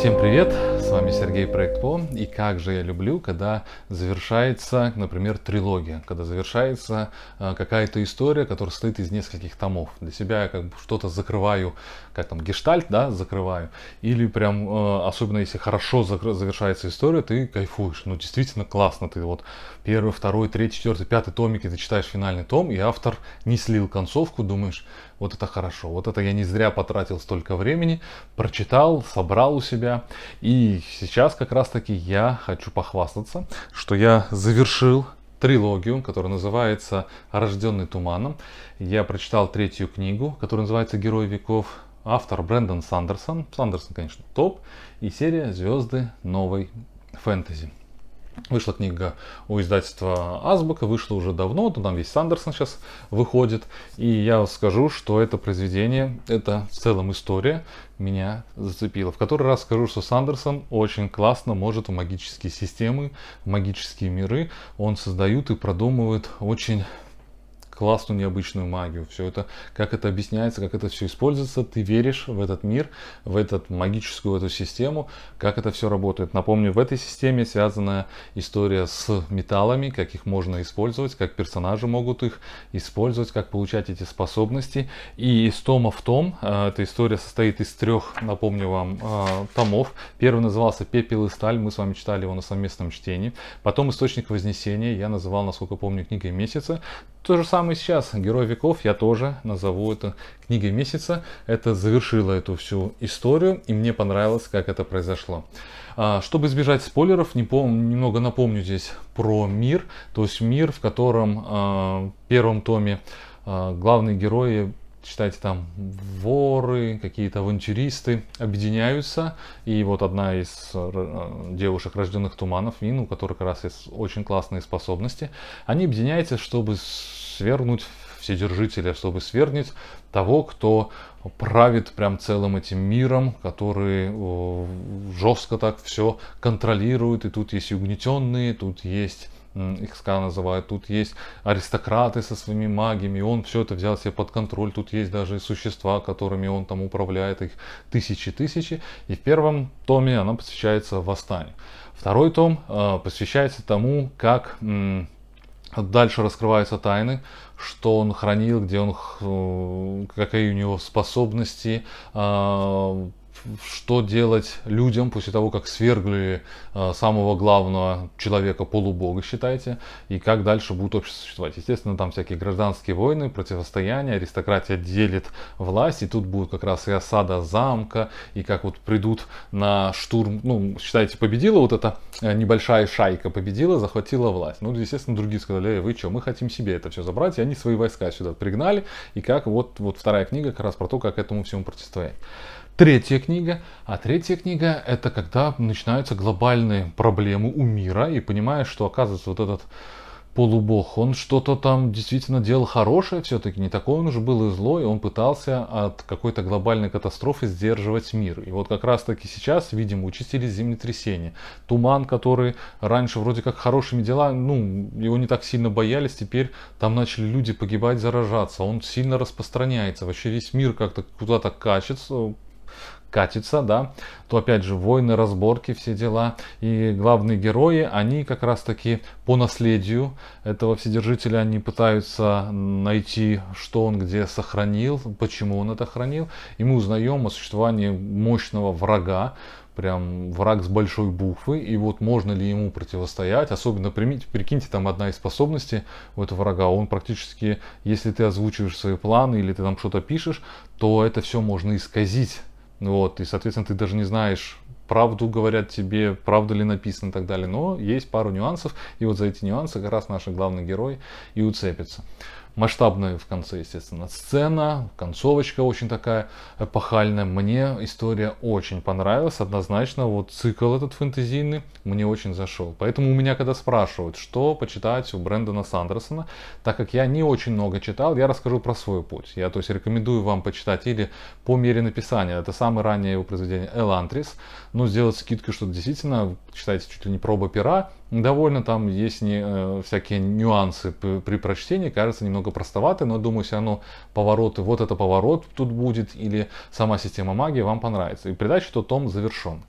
Всем привет! вами Сергей Проект По. И как же я люблю, когда завершается, например, трилогия, когда завершается а, какая-то история, которая состоит из нескольких томов. Для себя я как бы что-то закрываю, как там, гештальт, да, закрываю. Или прям, а, особенно если хорошо завершается история, ты кайфуешь. Ну, действительно классно. Ты вот первый, второй, третий, четвертый, пятый томик, и ты читаешь финальный том, и автор не слил концовку, думаешь, вот это хорошо, вот это я не зря потратил столько времени, прочитал, собрал у себя. И сейчас как раз таки я хочу похвастаться, что я завершил трилогию, которая называется «Рожденный туманом». Я прочитал третью книгу, которая называется «Герой веков». Автор Брэндон Сандерсон. Сандерсон, конечно, топ. И серия «Звезды новой фэнтези». Вышла книга у издательства Азбука, вышла уже давно, то там весь Сандерсон сейчас выходит. И я скажу, что это произведение, это в целом история, меня зацепила. В который раз скажу, что Сандерсон очень классно может в магические системы, в магические миры. Он создают и продумывает очень классную необычную магию. Все это, как это объясняется, как это все используется, ты веришь в этот мир, в эту магическую эту систему, как это все работает. Напомню, в этой системе связана история с металлами, как их можно использовать, как персонажи могут их использовать, как получать эти способности. И из тома в том, э, эта история состоит из трех, напомню вам, э, томов. Первый назывался «Пепел и сталь», мы с вами читали его на совместном чтении. Потом «Источник Вознесения», я называл, насколько помню, книгой месяца. То же самое там сейчас. Герой веков я тоже назову это книгой месяца. Это завершило эту всю историю, и мне понравилось, как это произошло. А, чтобы избежать спойлеров, не пом- немного напомню здесь про мир. То есть мир, в котором а, в первом томе а, главные герои Читайте там воры, какие-то авантюристы объединяются. И вот одна из э, девушек, рожденных туманов, Мин, у которой как раз есть очень классные способности, они объединяются, чтобы свергнуть Вседержителя, чтобы свергнуть того, кто правит прям целым этим миром, который жестко так все контролирует. И тут есть и угнетенные, тут есть XK называют. Тут есть аристократы со своими магиями, он все это взял себе под контроль. Тут есть даже существа, которыми он там управляет, их тысячи-тысячи. И в первом томе она посвящается восстанию. Второй том э, посвящается тому, как м, дальше раскрываются тайны, что он хранил, где он, э, какие у него способности, э, что делать людям после того, как свергли э, самого главного человека, полубога, считайте, и как дальше будет общество существовать. Естественно, там всякие гражданские войны, противостояния, аристократия делит власть, и тут будет как раз и осада замка, и как вот придут на штурм, ну, считайте, победила вот эта э, небольшая шайка, победила, захватила власть. Ну, естественно, другие сказали, вы что, мы хотим себе это все забрать, и они свои войска сюда пригнали, и как вот, вот вторая книга как раз про то, как этому всему противостоять третья книга. А третья книга – это когда начинаются глобальные проблемы у мира, и понимаешь, что, оказывается, вот этот полубог, он что-то там действительно делал хорошее все-таки, не такой он уже был и злой, он пытался от какой-то глобальной катастрофы сдерживать мир. И вот как раз таки сейчас, видимо, участились землетрясения. Туман, который раньше вроде как хорошими делами, ну, его не так сильно боялись, теперь там начали люди погибать, заражаться, он сильно распространяется, вообще весь мир как-то куда-то качется, катится, да, то опять же войны, разборки, все дела. И главные герои, они как раз таки по наследию этого Вседержителя, они пытаются найти, что он где сохранил, почему он это хранил. И мы узнаем о существовании мощного врага, прям враг с большой буквы, и вот можно ли ему противостоять, особенно, примите, прикиньте, там одна из способностей у этого врага, он практически, если ты озвучиваешь свои планы или ты там что-то пишешь, то это все можно исказить, вот, и, соответственно, ты даже не знаешь, правду говорят тебе, правда ли написано и так далее. Но есть пару нюансов, и вот за эти нюансы как раз наш главный герой и уцепится масштабная в конце, естественно, сцена, концовочка очень такая эпохальная. Мне история очень понравилась, однозначно. Вот цикл этот фэнтезийный мне очень зашел. Поэтому у меня, когда спрашивают, что почитать у Брэндона Сандерсона, так как я не очень много читал, я расскажу про свой путь. Я, то есть, рекомендую вам почитать или по мере написания. Это самое раннее его произведение «Элантрис». Но ну, сделать скидку, что действительно, читайте чуть ли не проба пера, довольно там есть не, э, всякие нюансы при прочтении, кажется немного немного простоваты, но думаю, все равно повороты, вот это поворот тут будет, или сама система магии вам понравится. И придать, что том завершен.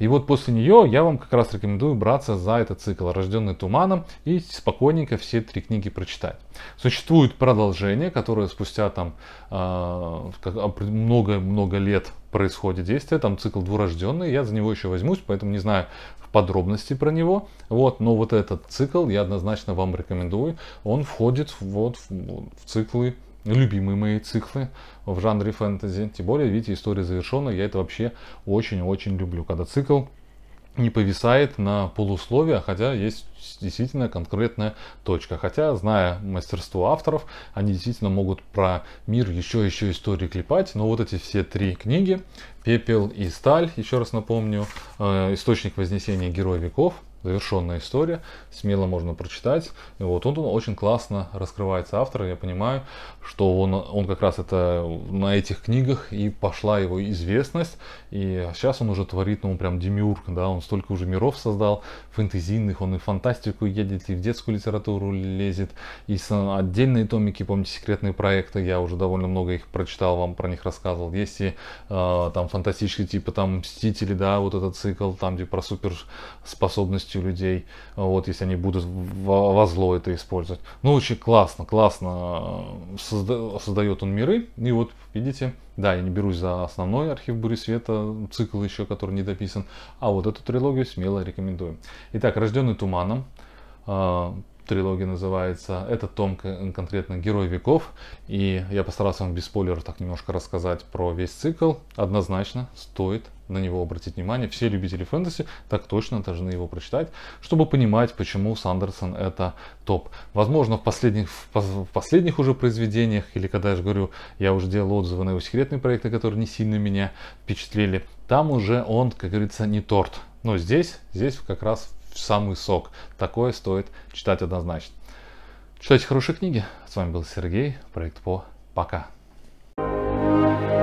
И вот после нее я вам как раз рекомендую браться за этот цикл «Рожденный туманом» и спокойненько все три книги прочитать. Существует продолжение, которое спустя там много-много а, а, лет происходит действие, там цикл двурожденный, я за него еще возьмусь, поэтому не знаю подробности про него, вот, но вот этот цикл я однозначно вам рекомендую, он входит вот в, в циклы любимые мои циклы в жанре фэнтези. Тем более, видите, история завершена. Я это вообще очень-очень люблю, когда цикл не повисает на полусловия, хотя есть действительно конкретная точка. Хотя, зная мастерство авторов, они действительно могут про мир еще еще истории клепать. Но вот эти все три книги «Пепел и сталь», еще раз напомню, э, «Источник вознесения героя веков», завершенная история, смело можно прочитать. и Вот он он очень классно раскрывается автор, я понимаю, что он, он как раз это на этих книгах и пошла его известность, и сейчас он уже творит, ну, прям демиург, да, он столько уже миров создал, фэнтезийных, он и фантастику едет, и в детскую литературу лезет, и отдельные томики, помните, секретные проекты, я уже довольно много их прочитал, вам про них рассказывал, есть и э, там фантастические, типа там Мстители, да, вот этот цикл, там где про суперспособности у людей, вот, если они будут во зло это использовать. Ну, очень классно, классно э, созда создает он миры, и вот, видите, да, я не берусь за основной архив Бури Света, цикл еще, который не дописан, а вот эту трилогию смело рекомендую. Итак, «Рожденный туманом», э, трилогия называется. Это том конкретно «Герой веков». И я постарался вам без спойлеров так немножко рассказать про весь цикл. Однозначно стоит на него обратить внимание. Все любители фэнтези так точно должны его прочитать, чтобы понимать, почему Сандерсон это топ. Возможно, в последних, в последних уже произведениях, или когда я же говорю, я уже делал отзывы на его секретные проекты, которые не сильно меня впечатлили, там уже он, как говорится, не торт. Но здесь, здесь как раз самый сок. Такое стоит читать однозначно. Читайте хорошие книги. С вами был Сергей, проект ПО. Пока. thank you